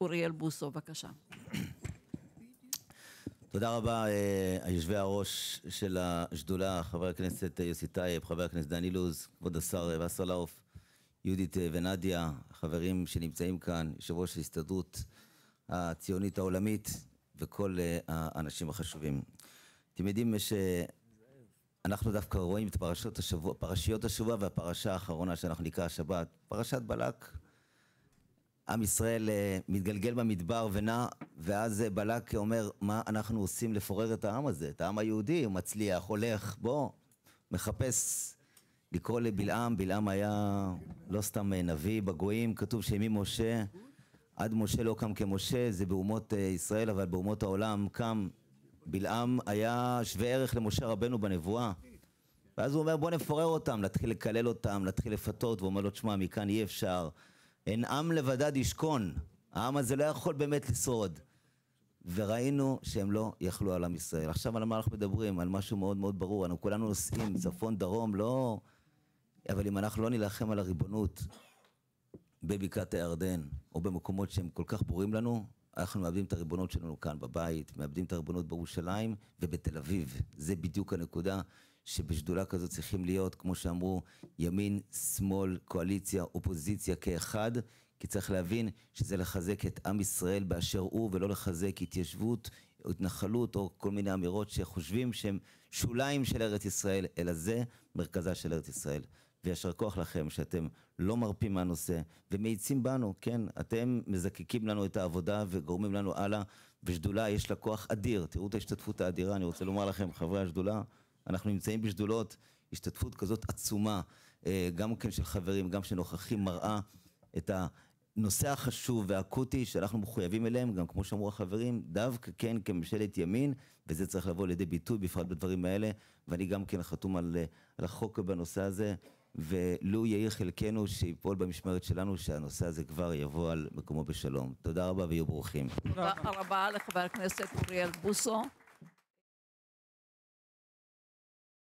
אוריאל בוסו, בבקשה. תודה רבה, אה, היושבי הראש של השדולה, חבר הכנסת אה, יוסי טייב, חבר הכנסת דן אילוז, כבוד השר אה, וסרלאוף, יהודית ונדיה, חברים שנמצאים כאן, יושב ראש ההסתדרות הציונית העולמית וכל האנשים החשובים. אתם יודעים שאנחנו דווקא רואים את פרשות השבוע, פרשיות השבוע והפרשה האחרונה שאנחנו נקרא השבת, פרשת בלק, עם ישראל אה, מתגלגל במדבר ונע, ואז אה, בלק אומר, מה אנחנו עושים לפורר את העם הזה? את העם היהודי, הוא מצליח, הולך, בוא, מחפש לקרוא לבלעם, בלעם היה לא סתם אה, נביא, בגויים, כתוב שימי משה, עד משה לא קם כמשה, זה באומות ישראל, אבל באומות העולם קם. בלעם היה שווה ערך למשה רבנו בנבואה. ואז הוא אומר, בוא נפורר אותם, להתחיל לקלל אותם, להתחיל לפתות, ואומר לו, תשמע, מכאן אי אפשר. אין עם לבדד ישכון. העם הזה לא יכול באמת לשרוד. וראינו שהם לא יכלו על עם ישראל. עכשיו על מה אנחנו מדברים? על משהו מאוד מאוד ברור. אנחנו כולנו נוסעים צפון, דרום, לא... אבל אם אנחנו לא נילחם על הריבונות בבקעת הירדן, או במקומות שהם כל כך ברורים לנו, אנחנו מאבדים את הריבונות שלנו כאן בבית, מאבדים את הריבונות בירושלים ובתל אביב. זה בדיוק הנקודה. שבשדולה כזאת צריכים להיות כמו שאמרו ימין שמאל קואליציה אופוזיציה כאחד כי צריך להבין שזה לחזק את עם ישראל באשר הוא ולא לחזק התיישבות או התנחלות או כל מיני אמירות שחושבים שהם שוליים של ארץ ישראל אלא זה מרכזה של ארץ ישראל ויישר כוח לכם שאתם לא מרפים מהנושא ומאיצים בנו, כן, אתם מזקקים לנו את העבודה וגורמים לנו הלאה, ושדולה יש לה כוח אדיר, תראו את ההשתתפות האדירה, אני רוצה לומר לכם, חברי השדולה, אנחנו נמצאים בשדולות, השתתפות כזאת עצומה, אה, גם כן של חברים, גם של נוכחים, מראה את הנושא החשוב והאקוטי שאנחנו מחויבים אליהם, גם כמו שאמרו החברים, דווקא כן כממשלת ימין, וזה צריך לבוא לידי ביטוי בפרט בדברים האלה, ואני גם כן חתום על, אה, על החוק בנושא הזה. ולו יאיר חלקנו שיפול במשמרת שלנו, שהנושא הזה כבר יבוא על מקומו בשלום. תודה רבה ויהיו ברוכים. תודה רבה לחבר הכנסת אוריאל בוסו.